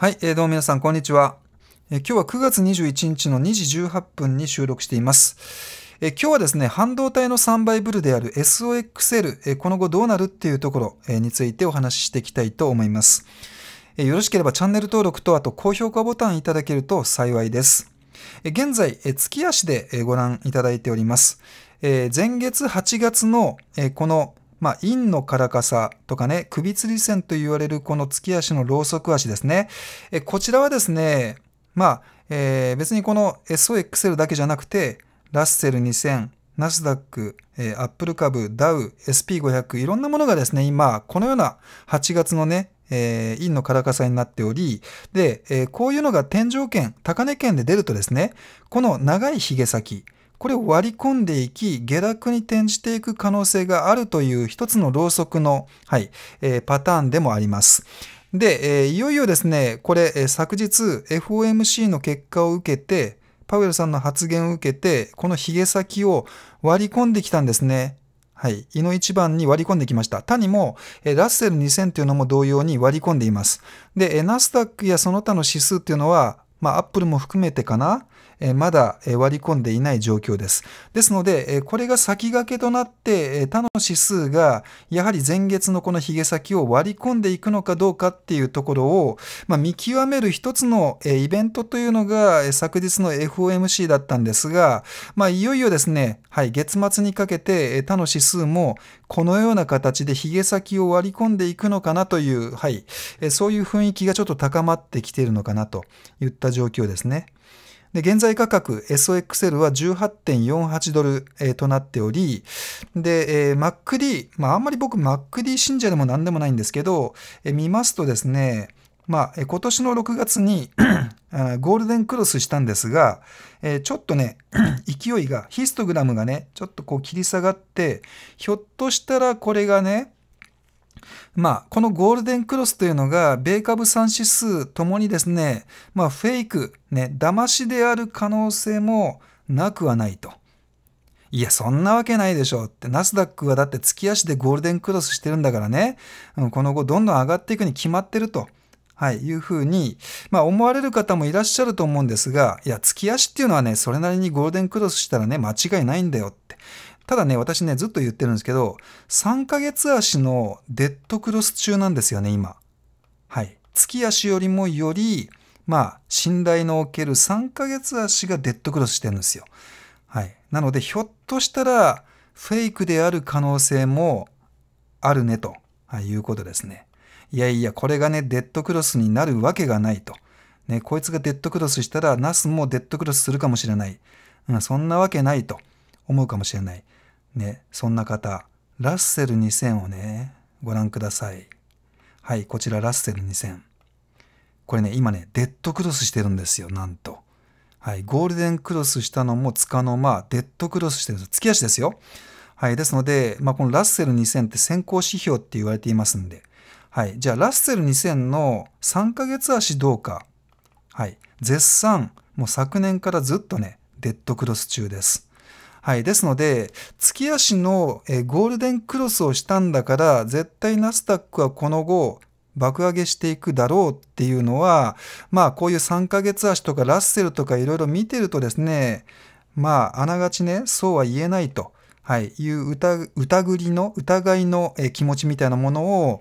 はい、えー、どうも皆さん、こんにちは。えー、今日は9月21日の2時18分に収録しています。えー、今日はですね、半導体の3倍ブルである SOXL、えー、この後どうなるっていうところ、えー、についてお話ししていきたいと思います、えー。よろしければチャンネル登録と、あと高評価ボタンいただけると幸いです。えー、現在、えー、月足でご覧いただいております。前月8月の、このまあ、陰のからかさとかね、首吊り線と言われるこの月足のロウソク足ですね。えこちらはですね、まあ、えー、別にこの SOXL だけじゃなくて、ラッセル2000、ナスダック、えー、アップル株、ダウ、SP500、いろんなものがですね、今、このような8月のね、えー、陰のからかさになっており、で、えー、こういうのが天井圏、高値圏で出るとですね、この長い髭先、これを割り込んでいき、下落に転じていく可能性があるという一つのろうそくの、はいえー、パターンでもあります。で、えー、いよいよですね、これ、えー、昨日 FOMC の結果を受けて、パウエルさんの発言を受けて、このヒゲ先を割り込んできたんですね。はい。胃の一番に割り込んできました。他にも、えラッセル2000というのも同様に割り込んでいます。で、ナスダックやその他の指数っていうのは、まあ、アップルも含めてかなえまだ、え割り込んでいない状況です。ですので、えこれが先駆けとなって、え他の指数がやはり前月のこのヒゲ先を割り込んでいくのかどうかっていうところを、まあ、見極める一つの、えイベントというのが、え昨日の FOMC だったんですが、まあ、いよいよですね、はい、月末にかけて、え他の指数もこのような形でヒゲ先を割り込んでいくのかなという、はい、えそういう雰囲気がちょっと高まってきているのかなといった状況ですね。で現在価格 SOXL は18.48ドル、えー、となっており、で、えー、MacD、まあ、あんまり僕 MacD 信者でも何でもないんですけど、えー、見ますとですね、まあ、今年の6月に ゴールデンクロスしたんですが、えー、ちょっとね、勢いが、ヒストグラムがね、ちょっとこう切り下がって、ひょっとしたらこれがね、まあ、このゴールデンクロスというのが、米株産指数ともにですね、まあ、フェイク、ね、騙しである可能性もなくはないと。いや、そんなわけないでしょうって。ナスダックはだって月足でゴールデンクロスしてるんだからね。この後どんどん上がっていくに決まってると。はい、いうふうに、まあ、思われる方もいらっしゃると思うんですが、いや、月足っていうのはね、それなりにゴールデンクロスしたらね、間違いないんだよって。ただね、私ね、ずっと言ってるんですけど、3ヶ月足のデッドクロス中なんですよね、今。はい。月足よりもより、まあ、信頼のおける3ヶ月足がデッドクロスしてるんですよ。はい。なので、ひょっとしたら、フェイクである可能性もあるね、ということですね。いやいや、これがね、デッドクロスになるわけがないと。ね、こいつがデッドクロスしたら、ナスもデッドクロスするかもしれない。うん、そんなわけないと思うかもしれない。ね、そんな方、ラッセル2000をね、ご覧ください。はい、こちらラッセル2000。これね、今ね、デッドクロスしてるんですよ、なんと。はい、ゴールデンクロスしたのもつかの間、デッドクロスしてるんです。月足ですよ。はい、ですので、まあ、このラッセル2000って先行指標って言われていますんで、はい、じゃあラッセル2000の3ヶ月足どうか、はい、絶賛、もう昨年からずっとね、デッドクロス中です。はい。ですので、月足のゴールデンクロスをしたんだから、絶対ナスダックはこの後、爆上げしていくだろうっていうのは、まあこういう3ヶ月足とかラッセルとかいろいろ見てるとですね、まああながちね、そうは言えないと、はい、いう疑りの、疑いの気持ちみたいなものを、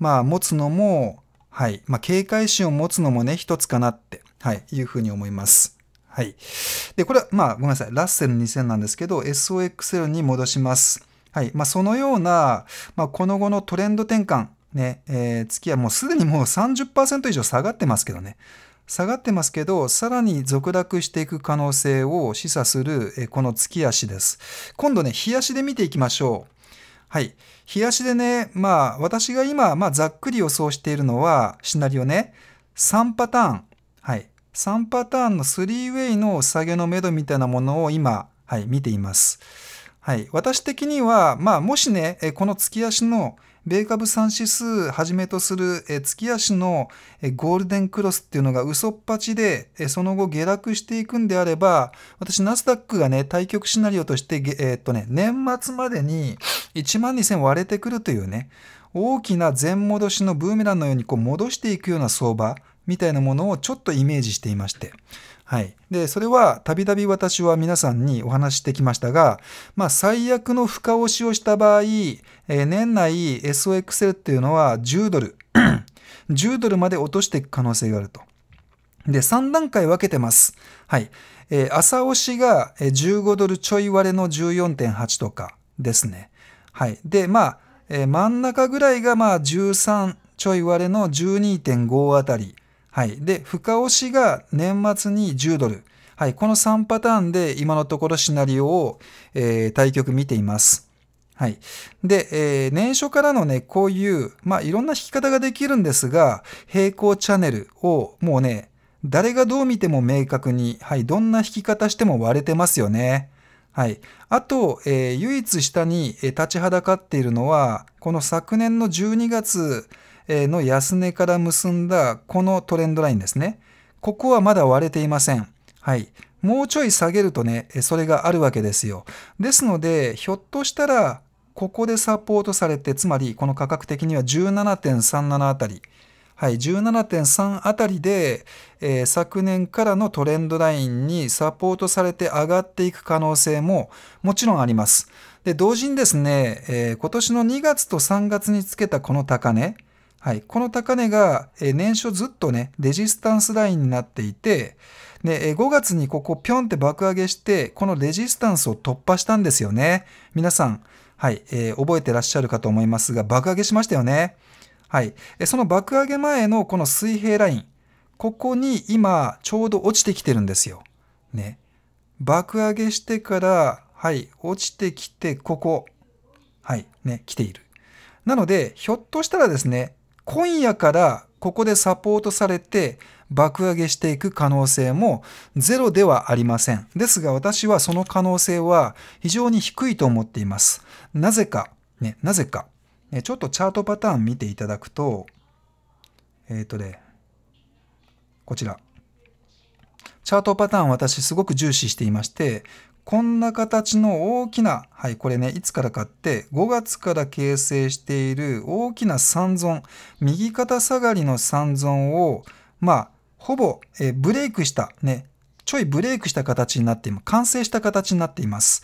まあ持つのも、はい、まあ警戒心を持つのもね、一つかなって、はい、いうふうに思います。はい。で、これは、まあ、ごめんなさい。ラッセル2000なんですけど、SOXL に戻します。はい。まあ、そのような、まあ、この後のトレンド転換、ね、えー、月はもうすでにもう30%以上下がってますけどね。下がってますけど、さらに続落していく可能性を示唆する、えこの月足です。今度ね、日足で見ていきましょう。はい。日足でね、まあ、私が今、まあ、ざっくり予想しているのは、シナリオね、3パターン。はい。3パターンの3ウェイの下げの目処みたいなものを今、はい、見ています。はい、私的には、まあ、もしね、この月足の米株3指数はじめとする月足のゴールデンクロスっていうのが嘘っぱちで、その後下落していくんであれば、私ナスダックがね、対局シナリオとして、えー、っとね、年末までに1万2000割れてくるというね、大きな全戻しのブーメランのようにこう戻していくような相場みたいなものをちょっとイメージしていまして。はい。で、それは、たびたび私は皆さんにお話してきましたが、まあ、最悪の深押しをした場合、えー、年内 SOXL っていうのは10ドル、10 ドルまで落としていく可能性があると。で、3段階分けてます。はい。えー、朝押しが15ドルちょい割れの14.8とかですね。はい。で、まあ、えー、真ん中ぐらいがまあ13ちょい割れの12.5あたり。はい。で、深押しが年末に10ドル。はい。この3パターンで今のところシナリオを、えー、対局見ています。はい。で、えー、年初からのね、こういう、まあ、いろんな引き方ができるんですが、平行チャンネルをもうね、誰がどう見ても明確に、はい、どんな引き方しても割れてますよね。はい。あと、えー、唯一下に立ちはだかっているのは、この昨年の12月、の安値から結んだこのトレンドラインですね。ここはまだ割れていません。はい。もうちょい下げるとね、それがあるわけですよ。ですので、ひょっとしたら、ここでサポートされて、つまりこの価格的には17.37あたり、はい、17.3あたりで、えー、昨年からのトレンドラインにサポートされて上がっていく可能性ももちろんあります。で、同時にですね、えー、今年の2月と3月につけたこの高値、はい、この高値が、え年初ずっとね、レジスタンスラインになっていて、で、5月にここピョンって爆上げして、このレジスタンスを突破したんですよね。皆さん、はい、えー、覚えてらっしゃるかと思いますが、爆上げしましたよね。はい、その爆上げ前のこの水平ライン、ここに今、ちょうど落ちてきてるんですよ。ね。爆上げしてから、はい、落ちてきて、ここ、はい、ね、来ている。なので、ひょっとしたらですね、今夜からここでサポートされて爆上げしていく可能性もゼロではありません。ですが私はその可能性は非常に低いと思っています。なぜか、ね、なぜか、ね、ちょっとチャートパターン見ていただくと、えっ、ー、とね、こちら。チャートパターン私すごく重視していまして、こんな形の大きな、はい、これね、いつからかって、5月から形成している大きな三尊、右肩下がりの三尊を、まあ、ほぼ、えブレイクした、ね、ちょいブレイクした形になっています。完成した形になっています。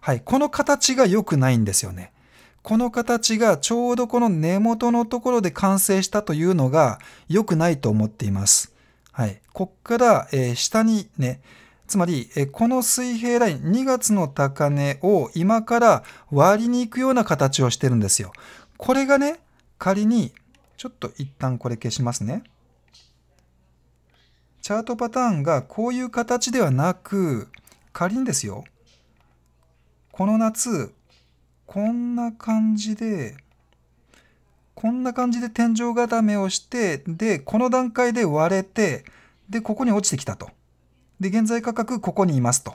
はい、この形が良くないんですよね。この形がちょうどこの根元のところで完成したというのが良くないと思っています。はい、こっから、えー、下にね、つまり、この水平ライン、2月の高値を今から割りに行くような形をしてるんですよ。これがね、仮に、ちょっと一旦これ消しますね。チャートパターンがこういう形ではなく、仮にですよ、この夏、こんな感じで、こんな感じで天井固めをして、で、この段階で割れて、で、ここに落ちてきたと。で、現在価格ここにいますと。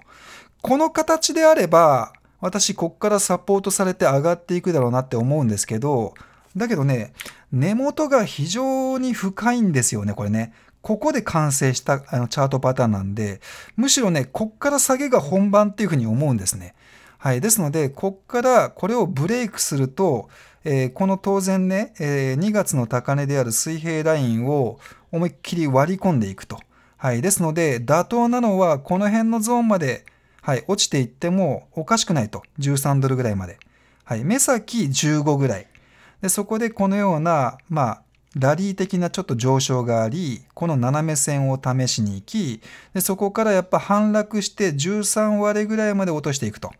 この形であれば、私こっからサポートされて上がっていくだろうなって思うんですけど、だけどね、根元が非常に深いんですよね、これね。ここで完成したあのチャートパターンなんで、むしろね、こっから下げが本番っていうふうに思うんですね。はい。ですので、こっからこれをブレイクすると、えー、この当然ね、えー、2月の高値である水平ラインを思いっきり割り込んでいくと。はい、ですので、妥当なのはこの辺のゾーンまで、はい、落ちていってもおかしくないと。13ドルぐらいまで。はい、目先15ぐらい。で、そこでこのような、まあ、ラリー的なちょっと上昇があり、この斜め線を試しに行き、でそこからやっぱ反落して13割ぐらいまで落としていくと。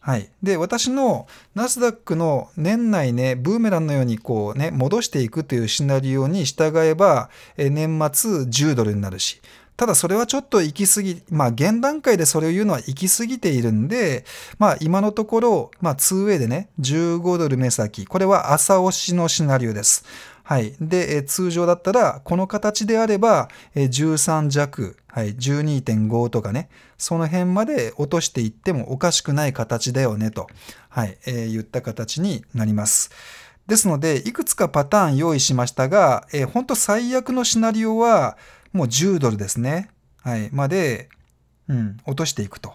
はい。で、私のナスダックの年内ね、ブーメランのようにこうね、戻していくというシナリオに従えば、え年末10ドルになるし、ただそれはちょっと行き過ぎ、まあ現段階でそれを言うのは行き過ぎているんで、まあ今のところ、まあ 2way でね、15ドル目先。これは朝押しのシナリオです。はい。で、え通常だったら、この形であれば、え13弱、はい、12.5とかね、その辺まで落としていってもおかしくない形だよね、と、はい、えー、言った形になります。ですので、いくつかパターン用意しましたが、えー、本当最悪のシナリオは、もう10ドルですね。はい。まで、うん、落としていくと。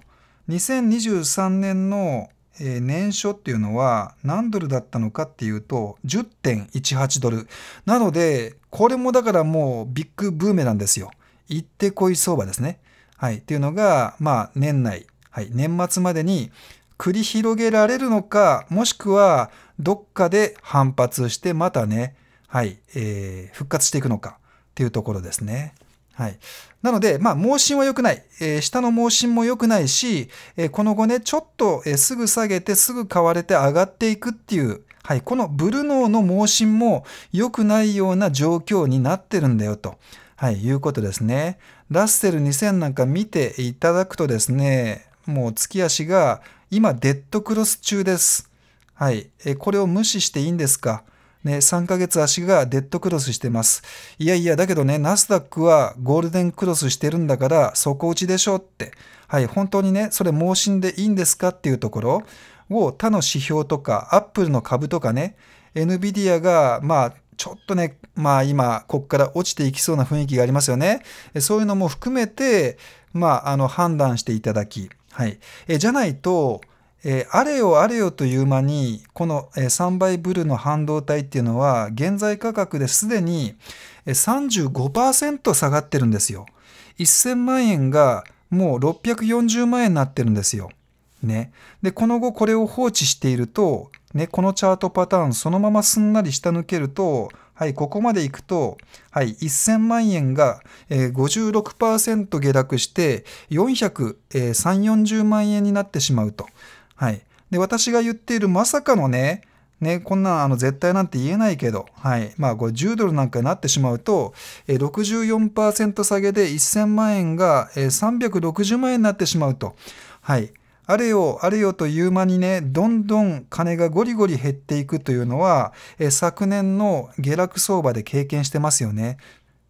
2023年の、え年初っていうのは何ドルだったのかっていうと10.18ドル。なので、これもだからもうビッグブーメなんですよ。行ってこい相場ですね。はい。っていうのが、まあ年内、はい。年末までに繰り広げられるのか、もしくはどっかで反発してまたね、はい、えー、復活していくのかっていうところですね。はい、なので、まあ、盲信は良くない、えー、下の盲信も良くないし、えー、この後ねちょっと、えー、すぐ下げてすぐ買われて上がっていくっていう、はい、このブルノーの盲信も良くないような状況になってるんだよと、はい、いうことですね。ラッセル2000なんか見ていただくとですねもう月足が今デッドクロス中です。はい、えこれを無視していいんですかね、3ヶ月足がデッドクロスしてます。いやいや、だけどね、ナスダックはゴールデンクロスしてるんだから、底打ちでしょって。はい、本当にね、それ盲信でいいんですかっていうところを他の指標とか、アップルの株とかね、NVIDIA が、まあ、ちょっとね、まあ今、こっから落ちていきそうな雰囲気がありますよね。そういうのも含めて、まあ、あの、判断していただき、はい。えじゃないと、えー、あれよあれよという間にこの、えー、3倍ブルの半導体っていうのは現在価格ですでに35%下がってるんですよ。1000万円がもう640万円になってるんですよ。ね。で、この後これを放置していると、ね、このチャートパターンそのまますんなり下抜けると、はい、ここまで行くと、はい、1000万円が、えー、56%下落して400、えー、340万円になってしまうと。はい。で、私が言っているまさかのね、ね、こんなあの絶対なんて言えないけど、はい。まあ、これ10ドルなんかになってしまうと、え64%下げで1000万円が、え360万円になってしまうと。はい。あれよ、あれよという間にね、どんどん金がゴリゴリ減っていくというのは、え昨年の下落相場で経験してますよね。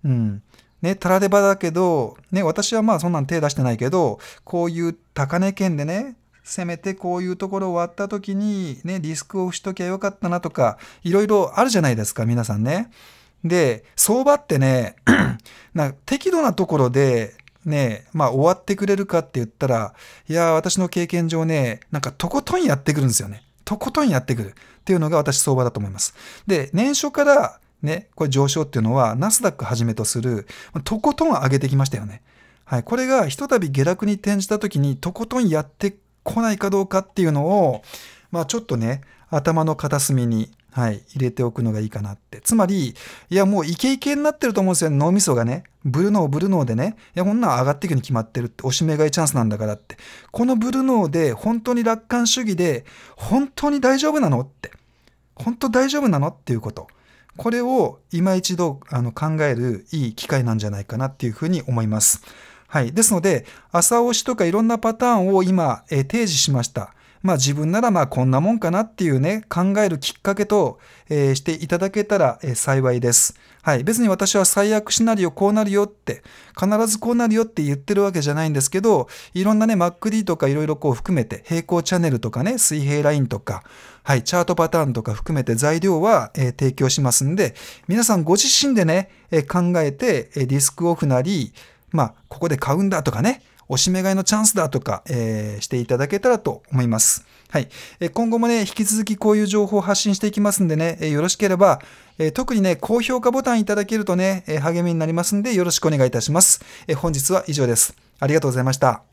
うん。ね、たらればだけど、ね、私はまあそんなん手出してないけど、こういう高値圏でね、せめてこういうところを割った時に、ね、リスクをしときゃよかったなとか、いろいろあるじゃないですか、皆さんね。で、相場ってね、な適度なところで、ね、まあ終わってくれるかって言ったら、いや、私の経験上ね、なんかとことんやってくるんですよね。とことんやってくるっていうのが私相場だと思います。で、年初からね、これ上昇っていうのは、ナスダックはじめとする、とことん上げてきましたよね。はい、これがひとたび下落に転じた時にとことんやって来ないかどうかっていうのを、まあちょっとね、頭の片隅に、はい、入れておくのがいいかなって。つまり、いやもうイケイケになってると思うんですよ、脳みそがね。ブルノー、ブルノーでね。いや、こんなん上がっていくに決まってるって、おしめ買いチャンスなんだからって。このブルノーで、本当に楽観主義で、本当に大丈夫なのって。本当大丈夫なのっていうこと。これを今一度あの考えるいい機会なんじゃないかなっていうふうに思います。はい。ですので、朝押しとかいろんなパターンを今、えー、提示しました。まあ自分ならまあこんなもんかなっていうね、考えるきっかけと、えー、していただけたら、えー、幸いです。はい。別に私は最悪シナリオこうなるよって、必ずこうなるよって言ってるわけじゃないんですけど、いろんなね、MacD とかいろいろこう含めて、平行チャンネルとかね、水平ラインとか、はい、チャートパターンとか含めて材料は、えー、提供しますんで、皆さんご自身でね、え考えて、えディスクオフなり、まあ、ここで買うんだとかね、おしめ買いのチャンスだとか、えー、していただけたらと思います。はい。え今後もね、引き続きこういう情報を発信していきますんでね、えよろしければ、え特にね、高評価ボタンいただけるとね、え励みになりますんで、よろしくお願いいたします。え本日は以上です。ありがとうございました。